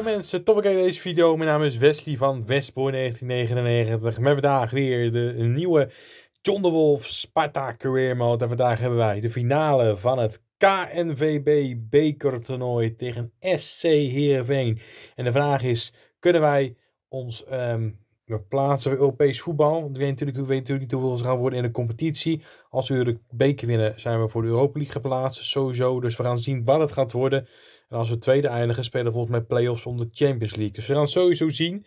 Goedemiddag mensen, tof kijken deze video. Mijn naam is Wesley van Westboy 1999. Met vandaag weer de nieuwe John de Wolf Sparta Career Mode. En vandaag hebben wij de finale van het KNVB bekertoernooi tegen SC Heerenveen. En de vraag is, kunnen wij ons ehm, plaatsen voor Europees voetbal. We weet natuurlijk, weet natuurlijk niet hoeveel ze gaan worden in de competitie. Als we de beker winnen, zijn we voor de Europa League geplaatst. Sowieso. Dus we gaan zien wat het gaat worden. En als we tweede eindigen, spelen volgens mij play-offs om de Champions League. Dus we gaan sowieso zien.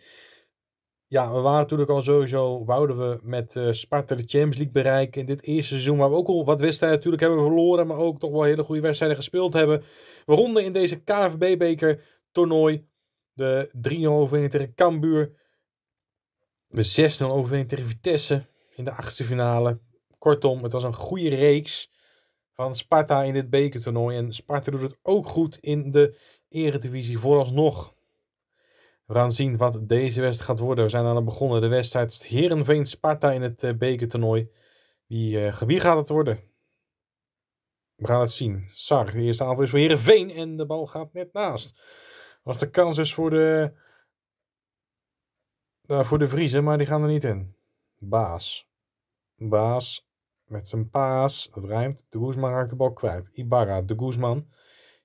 Ja, we waren natuurlijk al sowieso, wouden we met eh, Sparta de Champions League bereiken. In dit eerste seizoen, waar we ook al wat wedstrijden natuurlijk hebben verloren, maar ook toch wel hele goede wedstrijden gespeeld hebben. We ronden in deze KNVB-beker toernooi de 3-0 overwinning tegen Cambuur. We 6-0 overwinning tegen Vitesse in de achtste finale. Kortom, het was een goede reeks van Sparta in dit bekertoernooi. En Sparta doet het ook goed in de eredivisie vooralsnog. We gaan zien wat deze wedstrijd gaat worden. We zijn aan het begonnen. De wedstrijd Herenveen-Sparta in het eh, bekertoernooi. Wie, eh, wie gaat het worden? We gaan het zien. Sar, de eerste aanval is voor Herenveen en de bal gaat net naast. Was de kans dus voor de eh, voor de Vriezen, maar die gaan er niet in. Baas. Baas met zijn paas, het rijmt. De Guzman raakt de bal kwijt. Ibarra, de Guzman.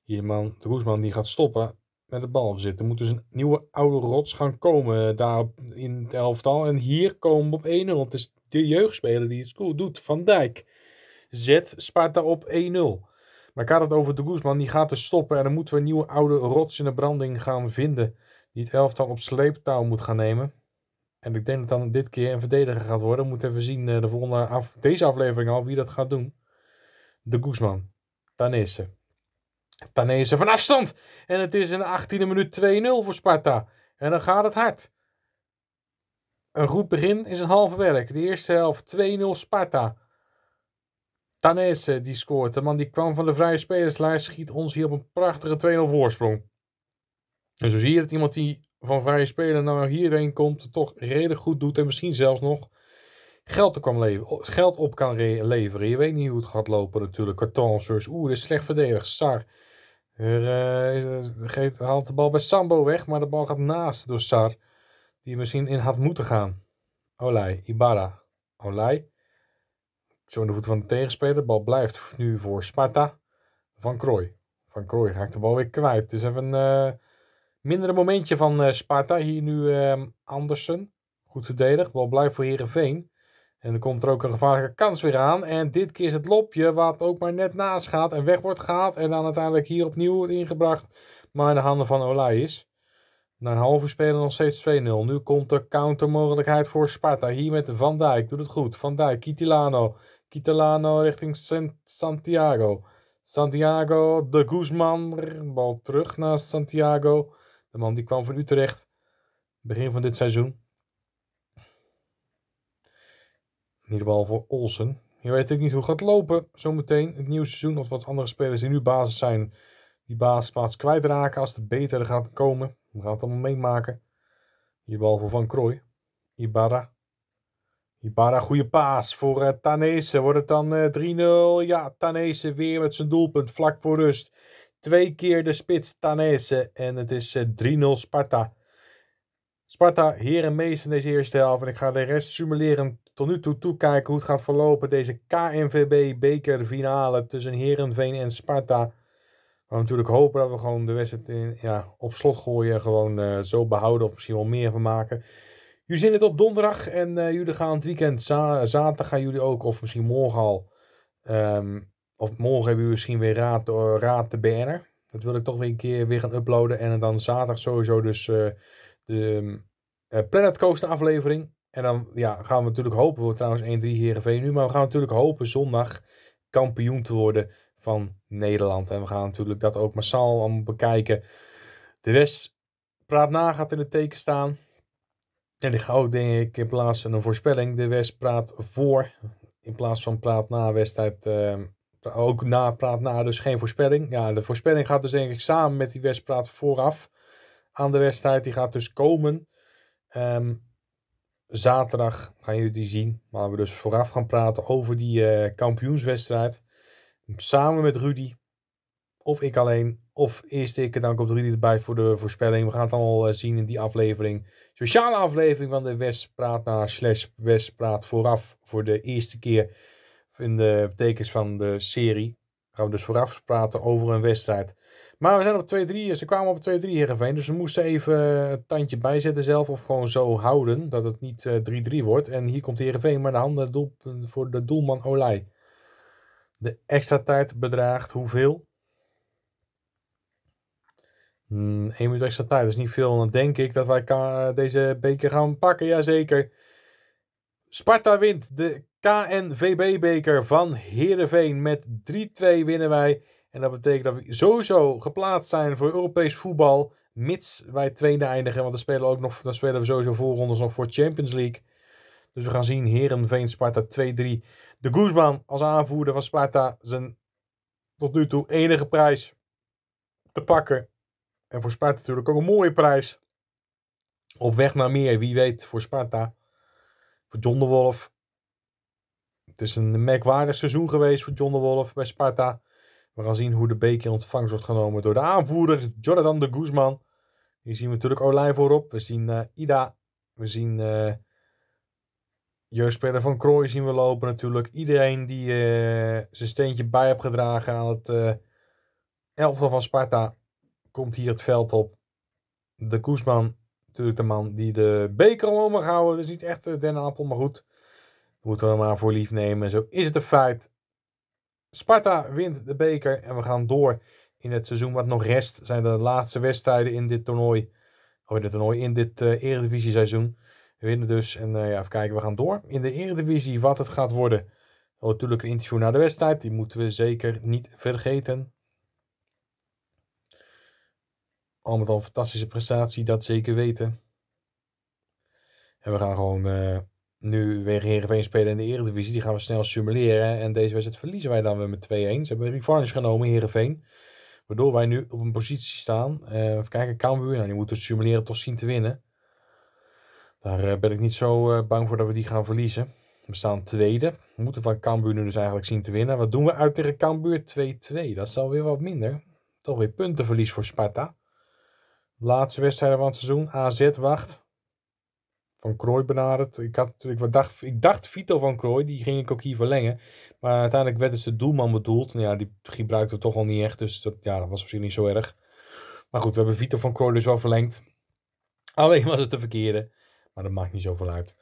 Hier man, de Guzman die gaat stoppen met de bal Zitten. Er moet dus een nieuwe oude rots gaan komen daar in het elftal. En hier komen we op 1-0. Het is de jeugdspeler die het goed doet. Van Dijk zet Sparta op 1-0. Maar ik had het over de Guzman. Die gaat dus stoppen. En dan moeten we een nieuwe oude rots in de branding gaan vinden. Die het elftal op sleeptouw moet gaan nemen. En ik denk dat dan dit keer een verdediger gaat worden. We moeten even zien eh, de volgende af, deze aflevering al wie dat gaat doen. De Guzman. Tanese. Tanese van afstand. En het is een 18e minuut 2-0 voor Sparta. En dan gaat het hard. Een goed begin is een halve werk. De eerste helft 2-0 Sparta. Tanese die scoort. De man die kwam van de vrije spelerslijst schiet ons hier op een prachtige 2-0 voorsprong. En zo zie je dat iemand die van vrije speler nou hierheen komt, toch redelijk goed doet en misschien zelfs nog geld, er leveren, geld op kan leveren. Je weet niet hoe het gaat lopen natuurlijk. Carton, Surs, Oer is slecht verdedigd. Sar er, uh, haalt de bal bij Sambo weg, maar de bal gaat naast door Sar. Die misschien in had moeten gaan. Olij, Ibarra, Olij. Zo in de voet van de tegenspeler. De bal blijft nu voor Sparta. Van Krooi. Van Krooi raakt de bal weer kwijt. Het is even... Uh, Minder een momentje van eh, Sparta. Hier nu ehm, Andersen. Goed verdedigd. Wel blij voor Herenveen. En dan komt er ook een gevaarlijke kans weer aan. En dit keer is het lopje wat ook maar net naast gaat en weg wordt gehaald. En dan uiteindelijk hier opnieuw wordt ingebracht. Maar in de handen van Olay is. Na een half uur spelen nog steeds 2-0. Nu komt de countermogelijkheid voor Sparta. Hier met Van Dijk. Doet het goed. Van Dijk. Kitilano. Kitilano richting Santiago. Santiago de Guzman. Bal terug naar Santiago. De man die kwam van Utrecht, begin van dit seizoen. In ieder geval voor Olsen. Je weet natuurlijk niet hoe het gaat lopen zometeen. Het nieuwe seizoen of wat andere spelers die nu basis zijn. Die basisplaats kwijtraken als het beter gaat komen. We gaan het allemaal meemaken. Hier bal voor Van Krooi. Ibarra. Ibarra, goede paas voor eh, Tanese. Wordt het dan 3-0? Eh, ja, Tanese weer met zijn doelpunt vlak voor rust. Twee keer de spits Tanese en het is 3-0 eh, Sparta. Sparta heren in deze eerste helft. En ik ga de rest simuleren. tot nu toe toekijken hoe het gaat verlopen. Deze KNVB bekerfinale tussen Herenveen en Sparta. We natuurlijk hopen dat we gewoon de wedstrijd ja, op slot gooien. Gewoon eh, zo behouden of misschien wel meer van maken. Jullie zien het op donderdag en eh, jullie gaan het weekend, zaterdag gaan jullie ook, of misschien morgen al, ehm, of morgen hebben we misschien weer raad, eh, raad de BNR. Dat wil ik toch weer een keer weer gaan uploaden. En dan zaterdag sowieso dus eh, de uh, Planet Coaster aflevering. En dan ja, gaan we natuurlijk hopen, we trouwens 1-3 Heerenveen nu. Maar we gaan natuurlijk hopen zondag kampioen te worden van Nederland. En we gaan natuurlijk dat ook massaal allemaal bekijken. De rest, Praat Na gaat in het teken staan. En ik ga ook denk ik in plaats van een voorspelling, de West praat voor. In plaats van praat na wedstrijd ehm, ook na praat na, dus geen voorspelling. Ja, de voorspelling gaat dus denk ik samen met die wedstrijd vooraf aan de wedstrijd. Die gaat dus komen. Ehm, zaterdag gaan jullie die zien. Waar we dus vooraf gaan praten over die uh, kampioenswedstrijd. Samen met Rudy. Of ik alleen. Of eerst ik en dan komt Rudy erbij voor de voorspelling. We gaan het allemaal eh, zien in die aflevering. Speciale aflevering van de West Praat na slash West Praat vooraf. Voor de eerste keer in de tekens van de serie. Gaan we dus vooraf praten over een wedstrijd. Maar we zijn op 2-3. Ze kwamen op 2-3 Heerenveen. Dus ze moesten even het tandje bijzetten zelf. Of gewoon zo houden dat het niet 3-3 eh, wordt. En hier komt Heerenveen met de handen voor de doelman Olij. De extra tijd bedraagt hoeveel? 1 hmm, minuut extra tijd, is niet veel. Dan denk ik dat wij deze beker gaan pakken. Jazeker. Sparta wint de KNVB-beker van Heerenveen. Met 3-2 winnen wij. En dat betekent dat we sowieso geplaatst zijn voor Europees voetbal. Mits wij tweede eindigen. Want dan spelen, ook nog, dan spelen we sowieso voorrondes nog voor Champions League. Dus we gaan zien Herenveen Sparta 2-3. De Guzman als aanvoerder van Sparta zijn tot nu toe enige prijs te pakken. En voor Sparta natuurlijk ook een mooie prijs. Op weg naar meer, wie weet, voor Sparta. Voor John de Wolf het is een merkwaardig seizoen geweest voor John de Wolf bij Sparta. We gaan zien hoe de beker in ontvangst wordt genomen door de aanvoerder Jonathan de Guzman. Hier zien we natuurlijk Olij voorop. We zien eh, Ida. We zien uh, jeugdspeler van Krooi zien we lopen natuurlijk. Iedereen die eh, zijn steentje bij heeft gedragen aan het elftal van Sparta komt hier het veld op. De Guzman, natuurlijk de man die de beker omhoog mag houden. Dat is niet echt Den appel, maar goed. Moeten we maar voor lief nemen. Zo is het een feit. Sparta wint de beker en we gaan door in het seizoen wat nog rest. Zijn de laatste wedstrijden in dit toernooi. Of in dit toernooi, in dit uh, eredivisie seizoen. We winnen dus en eh, ja, even kijken, we gaan door. In de eredivisie, wat het gaat worden. Oh, natuurlijk een interview na de wedstrijd, die moeten we zeker niet vergeten. Al met al een fantastische prestatie, dat zeker weten. En we gaan gewoon... Eh, nu weer Heerenveen spelen in de Eredivisie. Die gaan we snel simuleren. En deze wedstrijd verliezen wij dan weer met 2-1. Ze hebben revanche genomen, Heerenveen. Waardoor wij nu op een positie staan. Uh, even kijken, Cambuur. Nou, die moeten het simuleren toch zien te winnen. Daar eh, ben ik niet zo eh, bang voor dat we die gaan verliezen. We staan tweede. We moeten van Cambuur nu dus eigenlijk zien te winnen. Wat doen we uit tegen Cambuur? 2-2. Dat is alweer wat minder. Toch weer puntenverlies voor Sparta. Laatste wedstrijd van het seizoen. AZ wacht van Krooi benaderd. Ik, had natuurlijk, wat dacht, ik dacht Vito van Krooi, die ging ik ook hier verlengen. Maar uiteindelijk werd dus de doelman bedoeld. Nou ja, die gebruikte we toch al niet echt, dus dat, ja, dat was misschien niet zo erg. Maar goed, we hebben Vito van Krooi dus wel verlengd. Alleen was het de verkeerde. Maar dat maakt niet zoveel uit.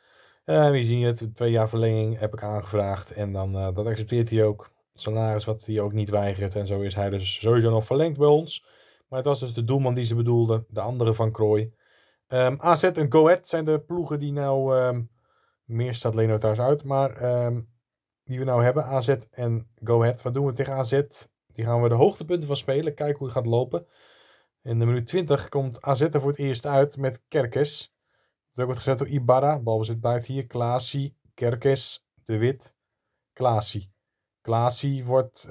Uh, eh, we zien het, twee jaar verlenging heb ik aangevraagd. En dan, eh, dat accepteert hij ook. Salaris wat hij ook niet weigert. En zo is hij dus sowieso nog verlengd bij ons. Maar het was dus de doelman die ze bedoelden, De andere van Krooi. Um, ehm, AZ en Go Ahead zijn de ploegen die nou... Um, meer staat Leno thuis uit, maar... Ehm, die we nou hebben, AZ en Go Ahead. Wat doen we tegen AZ? Die gaan we de hoogtepunten van spelen. Kijken hoe het gaat lopen. In de minuut 20 komt AZ er voor het eerst uit met Kerkes. Dat wordt gezet door Ibarra. Balbezit buiten hier. Klaasie, Kerkes, De Wit, Klaasie. Klaasie wordt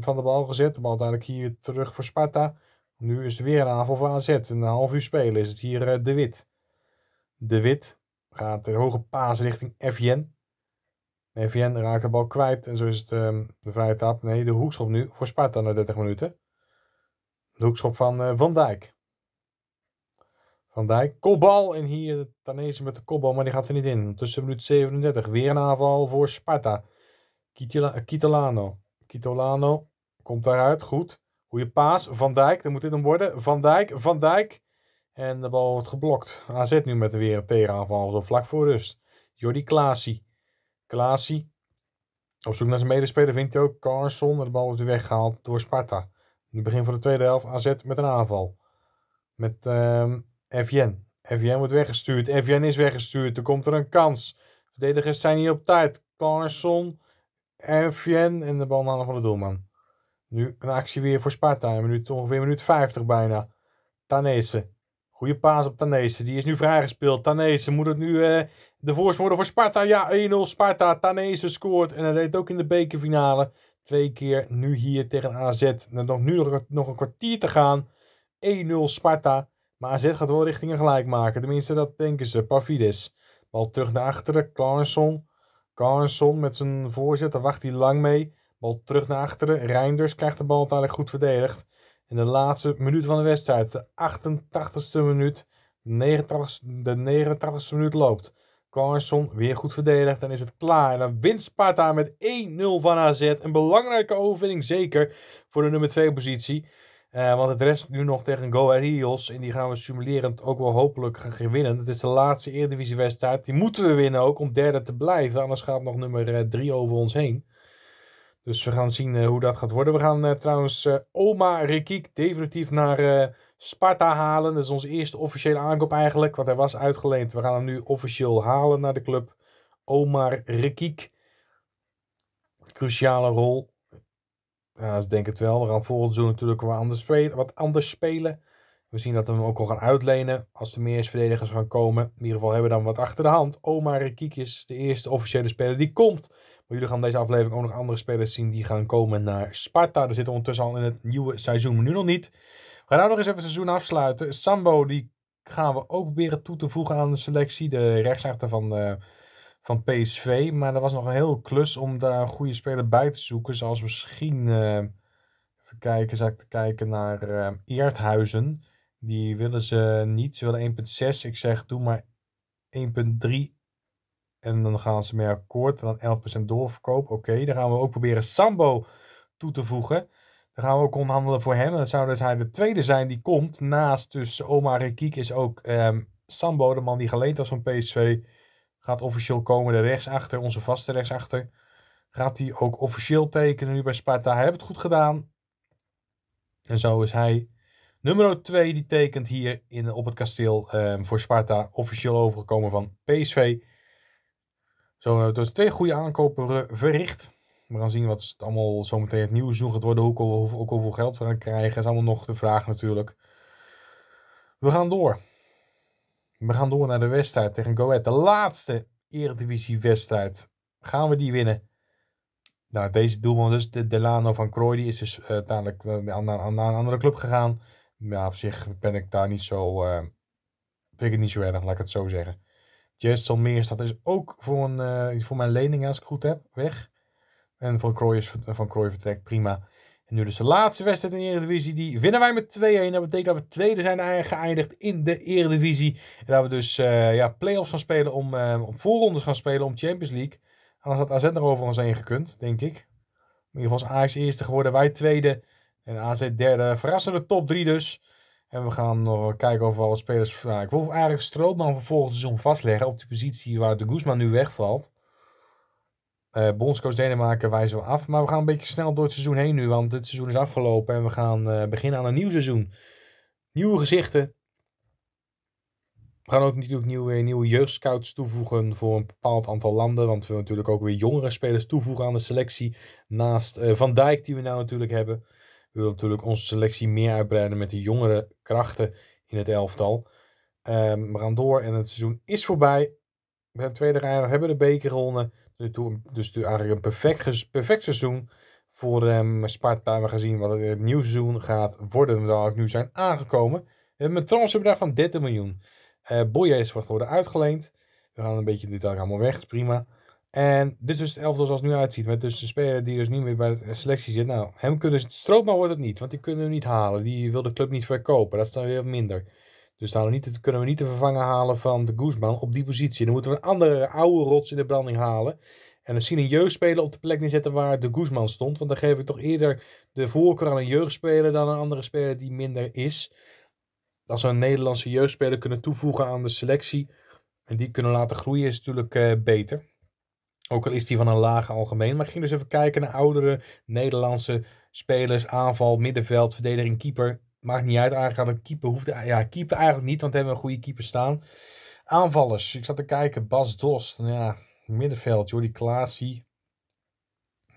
van de bal gezet. De bal uiteindelijk hier terug voor Sparta. Nu is er weer een aanval voor AZ. Een half uur spelen is het hier eh, De Wit. De Wit gaat de hoge paas richting Evjen. Evjen raakt de bal kwijt en zo is het ehm, de vrije trap. Nee, de hoekschop nu voor Sparta na 30 minuten. De hoekschop van eh, Van Dijk. Van Dijk, kopbal. En hier Tanezen met de kopbal, maar die gaat er niet in. Tussen minuut 37. Weer een aanval voor Sparta. Kitolano. Kitolano komt daaruit, goed. Goeie paas. Van Dijk, dan moet dit hem worden. Van Dijk, Van Dijk. En de bal wordt geblokt. AZ nu met weer een tegenaanval, zo vlak voor rust. Jordi Klaasie. Klaasie. Op zoek naar zijn medespeler vindt hij ook Carson. De bal wordt weer weggehaald door Sparta. In het begin van de tweede helft AZ met een aanval. Met uh, ehm, Evjen. Evjen wordt weggestuurd. Evjen is weggestuurd. Er komt er een kans. Verdedigers zijn hier op tijd. Carson, Evjen en de bal naar van de doelman. Nu een actie weer voor Sparta. Een minuut, ongeveer minuut 50 bijna. Tanese. Goede paas op Tanese. Die is nu vrijgespeeld. Tanese moet het nu eh, de voorsprong worden voor Sparta. Ja, 1-0 Sparta. Tanese scoort. En dat deed ook in de bekerfinale. Twee keer nu hier tegen AZ. Nog, nu nog, een kwartier te gaan. 1-0 Sparta. Maar AZ gaat wel richting een gelijk maken. Tenminste, dat denken ze. Pafides. Bal terug naar achteren. Carlson. Carlson met zijn voorzet. Daar wacht hij lang mee. Bal terug naar achteren. Reinders krijgt de bal uiteindelijk goed verdedigd. In de laatste minuut van de wedstrijd, de 88ste minuut, de 89ste minuut loopt. Carson weer goed verdedigd en is het klaar. En dan wint Sparta met 1-0 van AZ. Een belangrijke overwinning zeker voor de nummer 2 positie. Eh, want het rest nu nog tegen Go Ahead Eagles. En die gaan we simulerend ook wel hopelijk gaan winnen. Dat is de laatste wedstrijd. Die moeten we winnen ook om derde te blijven. Anders gaat nog nummer 3 eh, over ons heen. Dus we gaan zien eh, hoe dat gaat worden. We gaan eh, trouwens eh, Omar Rekiek definitief naar Sparta halen. Dat is onze eerste officiële aankoop eigenlijk, want hij was uitgeleend. We gaan hem nu officieel halen naar de club. Omar Rekiek. Cruciale rol. Ja, dat denk ik het wel. We gaan volgend seizoen natuurlijk wat anders, spelen, wat anders spelen. We zien dat we hem ook al gaan uitlenen als er meer verdedigers gaan komen. In ieder geval hebben we dan wat achter de hand. Omar Rekiek is de eerste officiële speler die komt jullie gaan deze aflevering ook nog andere spelers zien die gaan komen naar Sparta. Daar zitten ondertussen al in het nieuwe seizoen, maar nu nog niet. We gaan nou nog eens even het seizoen afsluiten. Sambo, die gaan we ook proberen toe te voegen aan de selectie. De rechtsachter van, eh, van PSV. Maar er was nog een heel klus om daar een goede speler bij te zoeken. Zoals misschien, eh, even kijken, zou ik te kijken naar uh, Eerthuizen. Die willen ze niet. Ze willen 1.6. Ik zeg, doe maar 1.3 en dan gaan ze meer akkoord. En dan 11% doorverkoop. Oké, daar dan gaan we ook proberen Sambo toe te voegen. Dan gaan we ook onderhandelen voor hem. En dan zou dus hij de tweede zijn die komt. Naast dus Omar Rekiek is ook ehm, Sambo, de man die geleend was van PSV. Gaat officieel komen de rechtsachter, onze vaste rechtsachter. Gaat hij ook officieel tekenen nu bij Sparta. Hij heeft het goed gedaan. En zo is hij nummer 2. Die tekent hier in, op het kasteel ehm, voor Sparta. Officieel overgekomen van PSV. Zo, dus twee goede aankopen verricht. We gaan zien wat het allemaal zometeen het nieuwe seizoen gaat worden. Ook, hoeveel hoeveel geld we gaan krijgen. is allemaal nog de vraag natuurlijk. We gaan door. We gaan door naar de wedstrijd tegen Go Ahead. De laatste Eredivisie-wedstrijd. Gaan we die winnen? Nou, deze doelman dus, de Delano van Krooi, die is dus dadelijk eh, eh, naar, naar, een andere club gegaan. Ja, op zich ben ik daar niet zo, vind ik het niet zo erg, laat ik het zo zeggen. Jason Meer staat is ook voor, een, eh, voor mijn lening, als ik het goed heb, weg. En Van Krooi, van Krooi vertrekt, prima. En nu dus de laatste wedstrijd in de Eredivisie. Die winnen wij met 2-1. Dat betekent dat we tweede zijn geëindigd in de Eredivisie. En dat we dus uh, ja, play-offs gaan spelen, om, uh, om voorrondes gaan spelen om Champions League. en dan had AZ nog over ons heen gekund, denk ik. In ieder geval is Ajax eerste geworden, wij tweede. En AZ derde. Verrassende top 3 dus. En we gaan nog eh, kijken of we al spelers... vragen. Nou, ik wil eigenlijk Strootman voor volgend seizoen vastleggen op die positie waar de Guzman nu wegvalt. Uh, bondscoach Denemarken wijzen we af. Maar we gaan een beetje snel door het seizoen heen nu, want het seizoen is afgelopen en we gaan eh, beginnen aan een nieuw seizoen. Nieuwe gezichten. We gaan ook natuurlijk nieuwe, nieuwe jeugdscouts toevoegen voor een bepaald aantal landen. Want we willen natuurlijk ook weer jongere spelers toevoegen aan de selectie. Naast Van Dijk, die we nou natuurlijk hebben. We willen natuurlijk onze selectie meer uitbreiden met de jongere krachten in het elftal. Ehm, we gaan door en het seizoen is voorbij. We hebben tweede rijder, hebben de beker gewonnen. Dus eigenlijk een perfect, perfect seizoen voor um, Sparta. We gaan zien wat het, nieuwe seizoen gaat worden. We ook nu zijn aangekomen. We hebben een transferbedrag van 30 miljoen. Uh, eh, Boye is wat worden uitgeleend. We gaan een beetje dit allemaal weg, is prima. En dit is dus het elftal zoals het nu uitziet. Met dus de speler die dus niet meer bij de selectie zit. Nou, hem kunnen Strootman wordt het niet. Want die kunnen we niet halen. Die wil de club niet verkopen. Dat is dan weer minder. Dus dan kunnen we niet de vervanger halen van de Guzman op die positie. Dan moeten we een andere oude rots in de branding halen. En misschien een jeugdspeler op de plek neerzetten waar de Guzman stond. Want dan geef ik toch eerder de voorkeur aan een jeugdspeler dan een andere speler die minder is. Als we een Nederlandse jeugdspeler kunnen toevoegen aan de selectie. En die kunnen laten groeien is natuurlijk eh, beter. Ook al is die van een lage algemeen. Maar ik ging dus even kijken naar oudere Nederlandse spelers. Aanval, middenveld, verdediging, keeper. Maakt niet uit. Aangaan keeper hoeft Ja, keeper eigenlijk niet, want we hebben een goede keeper staan. Aanvallers. Ik zat te kijken. Bas Dost. Nou ja, middenveld. Jordi Klaasie.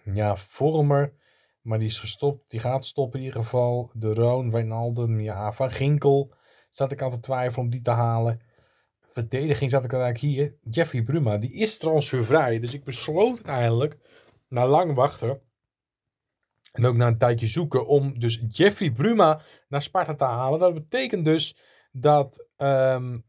Ja, Vormer. Maar die is gestopt. Die gaat stoppen in ieder geval. De Roon, Wijnaldum. Ja, Van Ginkel. Zat ik aan te twijfelen om die te halen verdediging zat ik eigenlijk hier. Jeffrey Bruma, die is transfervrij. Dus ik besloot uiteindelijk, na lang wachten en ook na een tijdje zoeken, om dus Jeffrey Bruma naar Sparta te halen. Dat betekent dus dat. Um,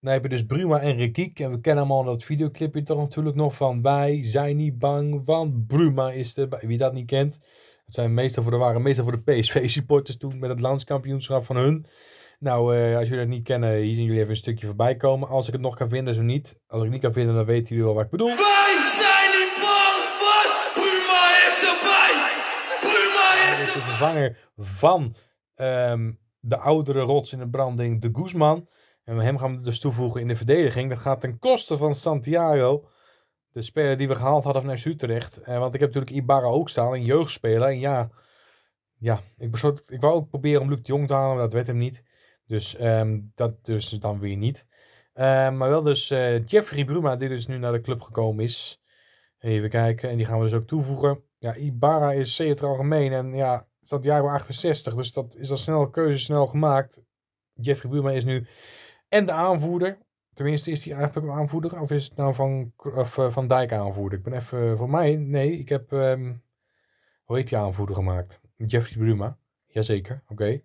dan heb je dus Bruma en Rekiek. En we kennen allemaal dat videoclipje toch natuurlijk nog van Wij zijn niet bang, want Bruma is er. Wie dat niet kent, dat zijn meestal voor de, waren meestal voor de PSV-supporters toen met het landskampioenschap van hun. Nou, eh, als jullie dat niet kennen, hier zien jullie even een stukje voorbij komen. Als ik het nog kan vinden, zo niet. Als ik het niet kan vinden, dan weten jullie wel wat ik bedoel. Wij zijn niet bang van Puma is erbij! Puma is erbij! De vervanger van ehm, de oudere rots in de branding, de Guzman. En hem gaan we dus toevoegen in de verdediging. Dat gaat ten koste van Santiago. De speler die we gehaald hadden vanuit Utrecht. Eh, want ik heb natuurlijk Ibarra ook staan, een jeugdspeler. En ja, ja ik, ik wou ook proberen om Luc de Jong te halen, maar dat werd hem niet. Dus ehm, dat dus dan weer niet. Ehm, maar wel dus eh, Jeffrey Bruma, die dus nu naar de club gekomen is. Even kijken, en die gaan we dus ook toevoegen. Ja, Ibarra is zeker algemeen en ja, staat jaar 68, dus dat is al snel keuze snel gemaakt. Jeffrey Bruma is nu en de aanvoerder. Tenminste, is hij eigenlijk aanvoerder of is het nou van, of, eh, van Dijk aanvoerder? Ik ben even, eh, voor mij, nee, ik heb, ehm, hoe heet die aanvoerder gemaakt? Jeffrey Bruma, jazeker, oké.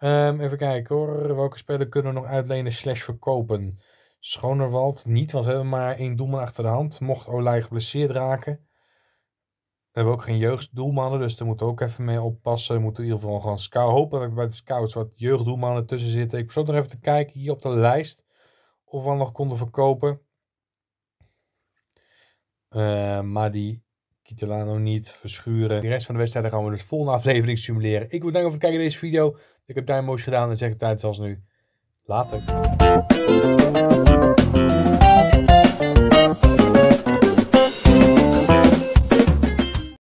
Ehm, even kijken hoor. Welke speler kunnen we nog uitlenen slash verkopen? Schonerwald niet, want we hebben maar één doelman achter de hand. Mocht Olij geblesseerd raken. We hebben ook geen jeugddoelmannen, dus daar moeten we ook even mee oppassen. We moeten in ieder geval gewoon scouten. Hopen dat ik bij de scouts wat jeugddoelmannen tussen zitten. Ik probeer nog even te kijken hier op de lijst of we nog konden verkopen. Ehm, maar die Kitolano niet, Verschuren. De rest van de wedstrijden gaan we dus volgende aflevering simuleren. Ik bedankt voor het kijken deze video. Ik heb daar moois gedaan en zeg het tijdens als nu. Later.